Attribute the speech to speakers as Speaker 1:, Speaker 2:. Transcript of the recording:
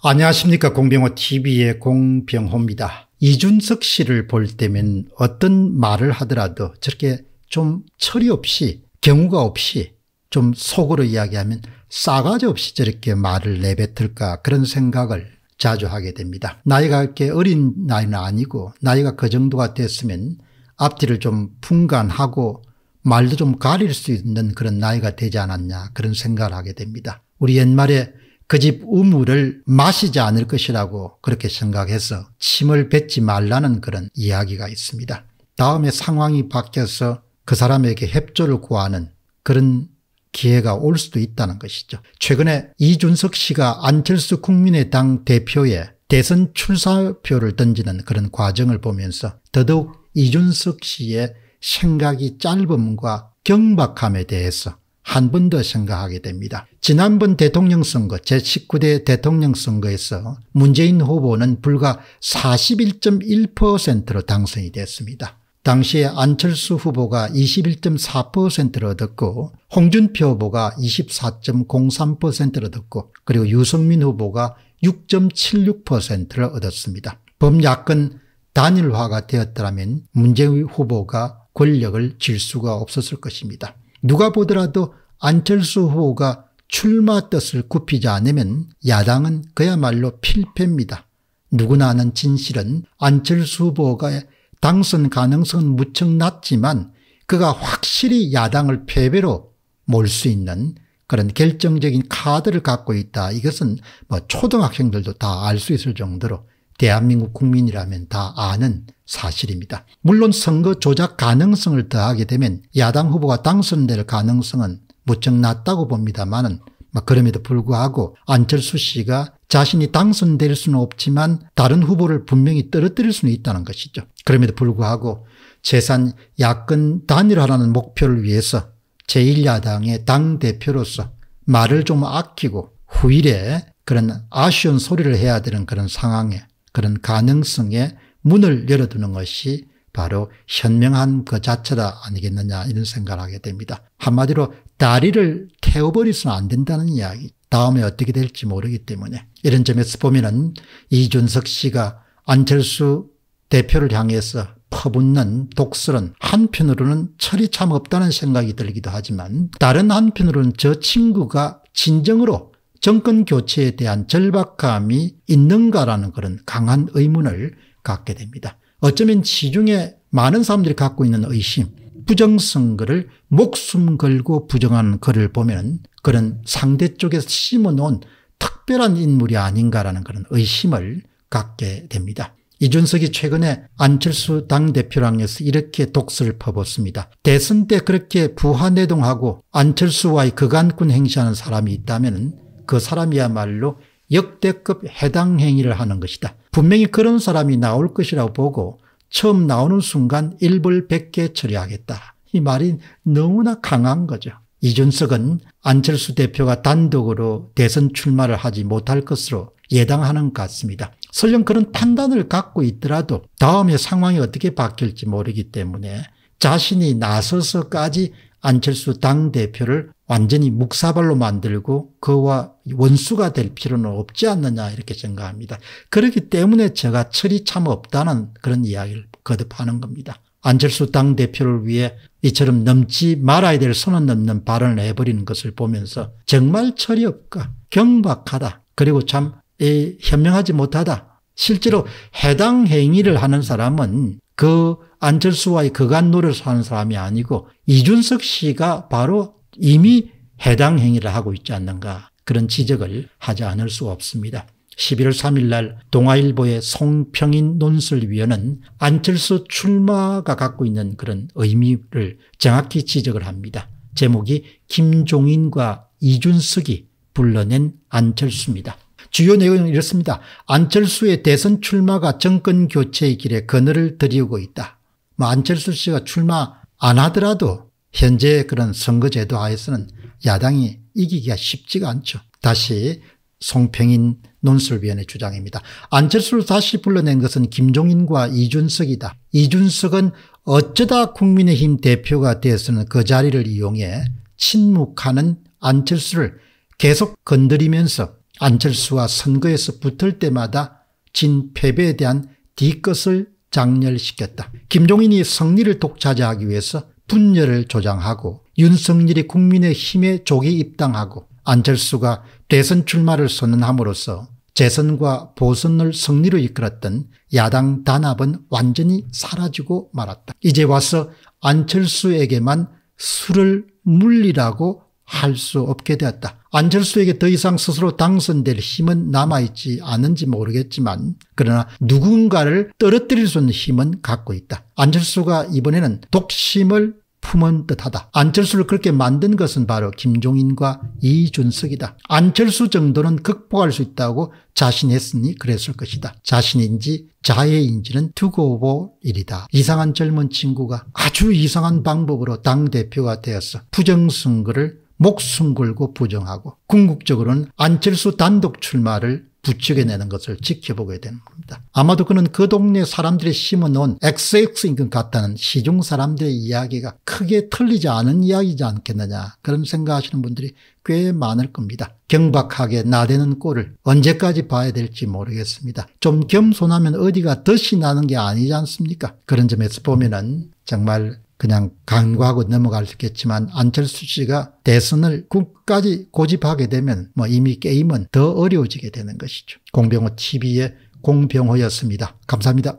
Speaker 1: 안녕하십니까 공병호 tv의 공병호입니다. 이준석 씨를 볼 때면 어떤 말을 하더라도 저렇게 좀 철이 없이 경우가 없이 좀 속으로 이야기하면 싸가지 없이 저렇게 말을 내뱉을까 그런 생각을 자주 하게 됩니다. 나이가 이렇게 어린 나이는 아니고 나이가 그 정도가 됐으면 앞뒤를 좀 분간하고 말도 좀 가릴 수 있는 그런 나이가 되지 않았냐 그런 생각을 하게 됩니다. 우리 옛말에 그집 우물을 마시지 않을 것이라고 그렇게 생각해서 침을 뱉지 말라는 그런 이야기가 있습니다. 다음에 상황이 바뀌어서 그 사람에게 협조를 구하는 그런 기회가 올 수도 있다는 것이죠. 최근에 이준석 씨가 안철수 국민의당 대표의 대선 출사표를 던지는 그런 과정을 보면서 더더욱 이준석 씨의 생각이 짧음과 경박함에 대해서 한번더 생각하게 됩니다. 지난번 대통령 선거 제19대 대통령 선거에서 문재인 후보는 불과 41.1%로 당선이 됐습니다. 당시에 안철수 후보가 21.4%를 얻었고 홍준표 후보가 24.03%를 얻었고 그리고 유승민 후보가 6.76%를 얻었습니다. 범야권 단일화가 되었더라면 문재인 후보가 권력을 질 수가 없었을 것입니다. 누가 보더라도 안철수 후보가 출마 뜻을 굽히지 않으면 야당은 그야말로 필패입니다. 누구나 아는 진실은 안철수 후보가 당선 가능성은 무척 낮지만 그가 확실히 야당을 패배로 몰 수 있는 그런 결정적인 카드를 갖고 있다. 이것은 뭐 초등학생들도 다 알 수 있을 정도로 대한민국 국민이라면 다 아는 사실입니다. 물론 선거 조작 가능성을 더하게 되면 야당 후보가 당선될 가능성은 무척 낮다고 봅니다만은 뭐 그럼에도 불구하고 안철수 씨가 자신이 당선될 수는 없지만 다른 후보를 분명히 떨어뜨릴 수는 있다는 것이죠. 그럼에도 불구하고 재산 야권 단일화라는 목표를 위해서 제1야당의 당대표로서 말을 좀 아끼고 후일에 그런 아쉬운 소리를 해야 되는 그런 상황에 그런 가능성에 문을 열어두는 것이 바로 현명한 그 자체다 아니겠느냐 이런 생각을 하게 됩니다. 한마디로 다리를 태워버리서는안 된다는 이야기. 다음에 어떻게 될지 모르기 때문에 이런 점에서 보면은 이준석 씨가 안철수 대표를 향해서 퍼붓는 독설은 한편으로는 철이 참 없다는 생각이 들기도 하지만 다른 한편으로는 저 친구가 진정으로 정권 교체에 대한 절박함이 있는가라는 그런 강한 의문을 갖게 됩니다. 어쩌면 시중에 많은 사람들이 갖고 있는 의심, 부정선거를 목숨 걸고 부정하는 글을 보면 그런 상대 쪽에서 심어놓은 특별한 인물이 아닌가라는 그런 의심을 갖게 됩니다. 이준석이 최근에 안철수 당대표랑에서 이렇게 독설을 퍼붓습니다. 대선 때 그렇게 부하내동하고 안철수와의 그간꾼 행시하는 사람이 있다면 그 사람이야말로 역대급 해당 행위를 하는 것이다. 분명히 그런 사람이 나올 것이라고 보고 처음 나오는 순간 일벌 100개 처리하겠다. 이 말이 너무나 강한 거죠. 이준석은 안철수 대표가 단독으로 대선 출마를 하지 못할 것으로 예상하는 것 같습니다. 설령 그런 판단을 갖고 있더라도 다음에 상황이 어떻게 바뀔지 모르기 때문에 자신이 나서서까지 안철수 당대표를 완전히 묵사발로 만들고 그와 원수가 될 필요는 없지 않느냐 이렇게 생각합니다. 그렇기 때문에 제가 철이 참 없다는 그런 이야기를 거듭하는 겁니다. 안철수 당대표를 위해 이처럼 넘지 말아야 될 선을 넘는 발언을 해버리는 것을 보면서 정말 철이 없다. 경박하다. 그리고 참 현명하지 못하다. 실제로 해당 행위를 하는 사람은 그 안철수와의 그간 노릇을 하는 사람이 아니고 이준석 씨가 바로 이미 해당 행위를 하고 있지 않는가 그런 지적을 하지 않을 수 없습니다. 11월 3일 날 동아일보의 송평인 논설위원은 안철수 출마가 갖고 있는 그런 의미를 정확히 지적을 합니다. 제목이 김종인과 이준석이 불러낸 안철수입니다. 주요 내용은 이렇습니다. 안철수의 대선 출마가 정권 교체의 길에 그늘을 들이우고 있다. 뭐 안철수 씨가 출마 안 하더라도 현재 그런 선거제도 하에서는 야당이 이기기가 쉽지가 않죠. 다시 송평인 논술위원회 주장입니다. 안철수를 다시 불러낸 것은 김종인과 이준석이다. 이준석은 어쩌다 국민의힘 대표가 되어서는 그 자리를 이용해 침묵하는 안철수를 계속 건드리면서 안철수와 선거에서 붙을 때마다 진 패배에 대한 뒤끝을 장렬시켰다. 김종인이 승리를 독차지하기 위해서 분열을 조장하고 윤석열이 국민의힘에 조기 입당하고 안철수가 대선 출마를 선언함으로써 재선과 보선을 승리로 이끌었던 야당 단합은 완전히 사라지고 말았다. 이제 와서 안철수에게만 술을 물리라고 할 수 없게 되었다. 안철수에게 더 이상 스스로 당선될 힘은 남아있지 않은지 모르겠지만 그러나 누군가를 떨어뜨릴 수 있는 힘은 갖고 있다. 안철수가 이번에는 독심을 품은 듯하다. 안철수를 그렇게 만든 것은 바로 김종인과 이준석이다. 안철수 정도는 극복할 수 있다고 자신했으니 그랬을 것이다. 자신인지 자해인지는 두고 볼 일이다. 이상한 젊은 친구가 아주 이상한 방법으로 당대표가 되어서 부정선거를 목숨 걸고 부정하고 궁극적으로는 안철수 단독 출마를 부추겨내는 것을 지켜보게 되는 겁니다. 아마도 그는 그 동네 사람들이 심어놓은 XX인 것 같다는 시중 사람들의 이야기가 크게 틀리지 않은 이야기지 않겠느냐 그런 생각하시는 분들이 꽤 많을 겁니다. 경박하게 나대는 꼴을 언제까지 봐야 될지 모르겠습니다. 좀 겸손하면 어디가 덫이 나는 게 아니지 않습니까? 그런 점에서 보면 은 정말 그냥 간과하고 넘어갈 수 있겠지만 안철수 씨가 대선을 끝까지 고집하게 되면 뭐 이미 게임은 더 어려워지게 되는 것이죠. 공병호 TV의 공병호였습니다. 감사합니다.